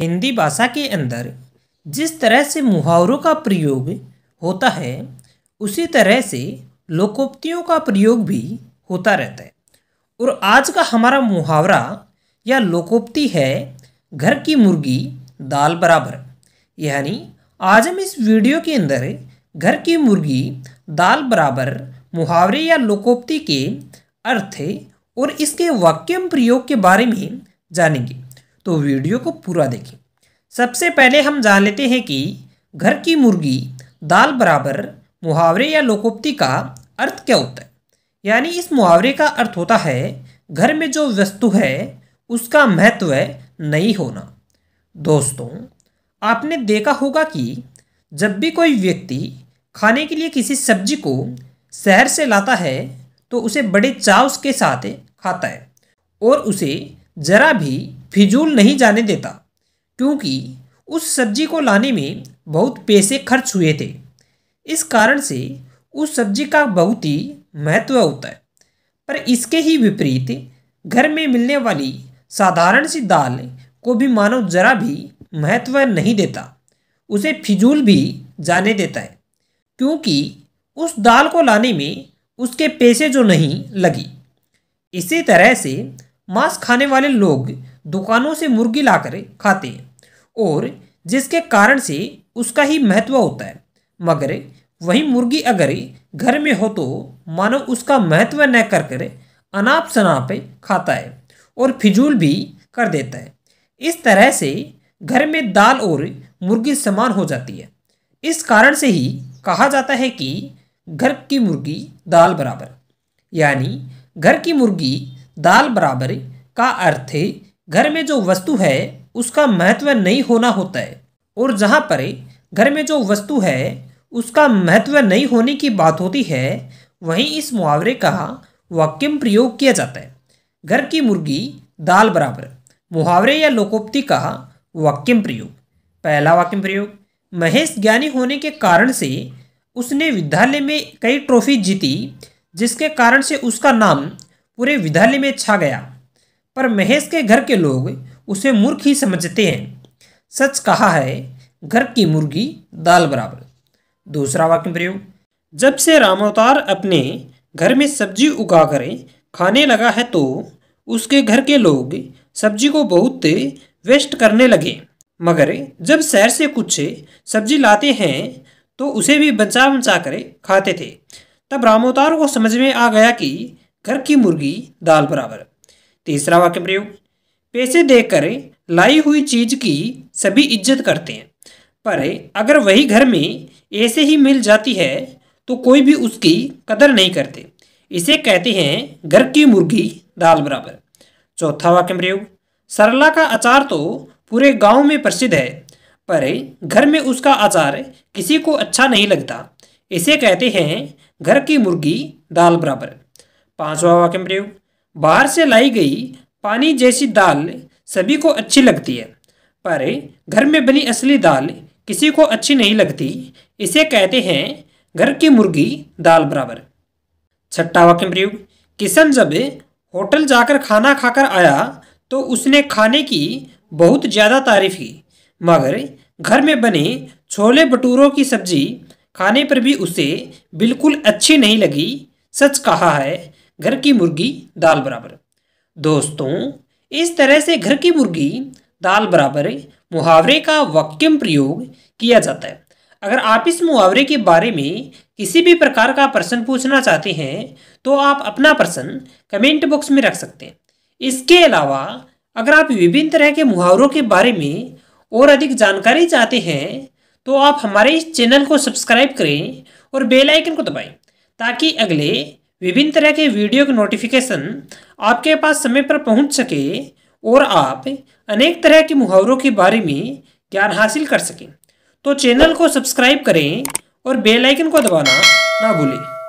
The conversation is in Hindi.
हिंदी भाषा के अंदर जिस तरह से मुहावरों का प्रयोग होता है उसी तरह से लोकोक्तियों का प्रयोग भी होता रहता है और आज का हमारा मुहावरा या लोकोक्ति है घर की मुर्गी दाल बराबर यानी आज हम इस वीडियो के अंदर घर की मुर्गी दाल बराबर मुहावरे या लोकोक्ति के अर्थ और इसके वाक्यम प्रयोग के बारे में जानेंगे तो वीडियो को पूरा देखें सबसे पहले हम जान लेते हैं कि घर की मुर्गी दाल बराबर मुहावरे या लोकोक्ति का अर्थ क्या होता है यानी इस मुहावरे का अर्थ होता है घर में जो वस्तु है उसका महत्व नहीं होना दोस्तों आपने देखा होगा कि जब भी कोई व्यक्ति खाने के लिए किसी सब्जी को शहर से लाता है तो उसे बड़े चाव के साथ खाता है और उसे ज़रा भी फिजूल नहीं जाने देता क्योंकि उस सब्जी को लाने में बहुत पैसे खर्च हुए थे इस कारण से उस सब्जी का बहुत ही महत्व होता है पर इसके ही विपरीत घर में मिलने वाली साधारण सी दाल को भी मानव जरा भी महत्व नहीं देता उसे फिजूल भी जाने देता है क्योंकि उस दाल को लाने में उसके पैसे जो नहीं लगी इसी तरह से मांस खाने वाले लोग दुकानों से मुर्गी ला कर खाते हैं और जिसके कारण से उसका ही महत्व होता है मगर वही मुर्गी अगर घर में हो तो मानो उसका महत्व न कर कर अनाप शनाप खाता है और फिजूल भी कर देता है इस तरह से घर में दाल और मुर्गी समान हो जाती है इस कारण से ही कहा जाता है कि घर की मुर्गी दाल बराबर यानी घर की मुर्गी दाल बराबर का अर्थ घर में जो वस्तु है उसका महत्व नहीं होना होता है और जहाँ पर घर में जो वस्तु है उसका महत्व नहीं होने की बात होती है वहीं इस मुहावरे का वाक्यम प्रयोग किया जाता है घर की मुर्गी दाल बराबर मुहावरे या लोकोक्ति का वाक्यम प्रयोग पहला वाक्यम प्रयोग महेश ज्ञानी होने के कारण से उसने विद्यालय में कई ट्रॉफी जीती जिसके कारण से उसका नाम पूरे विद्यालय में छा गया पर महेश के घर के लोग उसे मूर्ख ही समझते हैं सच कहा है घर की मुर्गी दाल बराबर दूसरा वाक्य प्रयोग जब से रामावतार अपने घर में सब्जी उगा कर खाने लगा है तो उसके घर के लोग सब्जी को बहुत वेस्ट करने लगे मगर जब शहर से कुछ सब्जी लाते हैं तो उसे भी बचा बचा कर खाते थे तब रामावतार को समझ में आ गया कि घर की मुर्गी दाल बराबर तीसरा वाक्य प्रयोग पैसे देकर लाई हुई चीज की सभी इज्जत करते हैं पर अगर वही घर में ऐसे ही मिल जाती है तो कोई भी उसकी कदर नहीं करते इसे कहते हैं घर की मुर्गी दाल बराबर चौथा वाक्य प्रयोग सरला का अचार तो पूरे गांव में प्रसिद्ध है पर घर में उसका अचार किसी को अच्छा नहीं लगता इसे कहते हैं घर की मुर्गी दाल बराबर पांचवा वाक्य प्रयोग बाहर से लाई गई पानी जैसी दाल सभी को अच्छी लगती है पर घर में बनी असली दाल किसी को अच्छी नहीं लगती इसे कहते हैं घर की मुर्गी दाल बराबर छठा वाक्य प्रयोग किशन जब होटल जाकर खाना खाकर आया तो उसने खाने की बहुत ज़्यादा तारीफ की मगर घर में बने छोले भटूरों की सब्जी खाने पर भी उसे बिल्कुल अच्छी नहीं लगी सच कहा है घर की मुर्गी दाल बराबर दोस्तों इस तरह से घर की मुर्गी दाल बराबर मुहावरे का वाक्यम प्रयोग किया जाता है अगर आप इस मुहावरे के बारे में किसी भी प्रकार का प्रश्न पूछना चाहते हैं तो आप अपना प्रश्न कमेंट बॉक्स में रख सकते हैं इसके अलावा अगर आप विभिन्न तरह के मुहावरों के बारे में और अधिक जानकारी चाहते हैं तो आप हमारे इस चैनल को सब्सक्राइब करें और बेल आइकन को दबाएं ताकि अगले विभिन्न तरह के वीडियो के नोटिफिकेशन आपके पास समय पर पहुंच सके और आप अनेक तरह के मुहावरों के बारे में ज्ञान हासिल कर सकें तो चैनल को सब्सक्राइब करें और बेल आइकन को दबाना ना भूलें